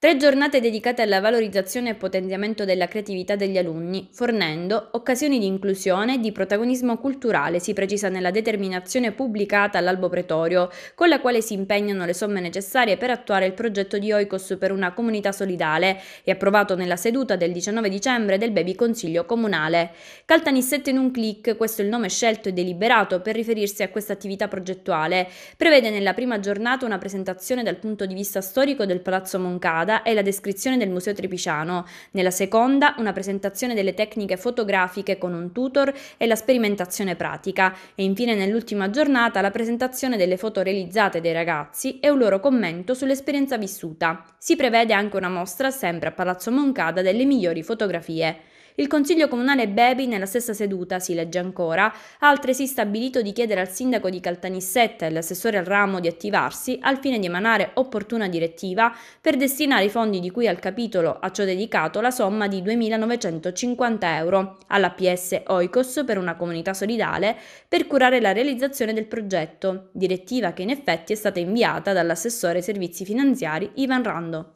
Tre giornate dedicate alla valorizzazione e potenziamento della creatività degli alunni, fornendo occasioni di inclusione e di protagonismo culturale, si precisa nella determinazione pubblicata all'Albo Pretorio, con la quale si impegnano le somme necessarie per attuare il progetto di Oikos per una comunità solidale e approvato nella seduta del 19 dicembre del Baby Consiglio Comunale. Caltanissette in un clic, questo è il nome scelto e deliberato per riferirsi a questa attività progettuale, prevede nella prima giornata una presentazione dal punto di vista storico del Palazzo Moncada strada è la descrizione del Museo Tripiciano, nella seconda una presentazione delle tecniche fotografiche con un tutor e la sperimentazione pratica e infine nell'ultima giornata la presentazione delle foto realizzate dai ragazzi e un loro commento sull'esperienza vissuta. Si prevede anche una mostra sempre a Palazzo Moncada delle migliori fotografie. Il Consiglio Comunale Bebi, nella stessa seduta, si legge ancora, ha altresì stabilito di chiedere al sindaco di Caltanissetta e all'assessore al ramo di attivarsi al fine di emanare opportuna direttiva per destinare i fondi di cui al capitolo a ciò dedicato la somma di 2.950 euro all'APS Oikos per una comunità solidale per curare la realizzazione del progetto, direttiva che in effetti è stata inviata dall'assessore ai servizi finanziari Ivan Rando.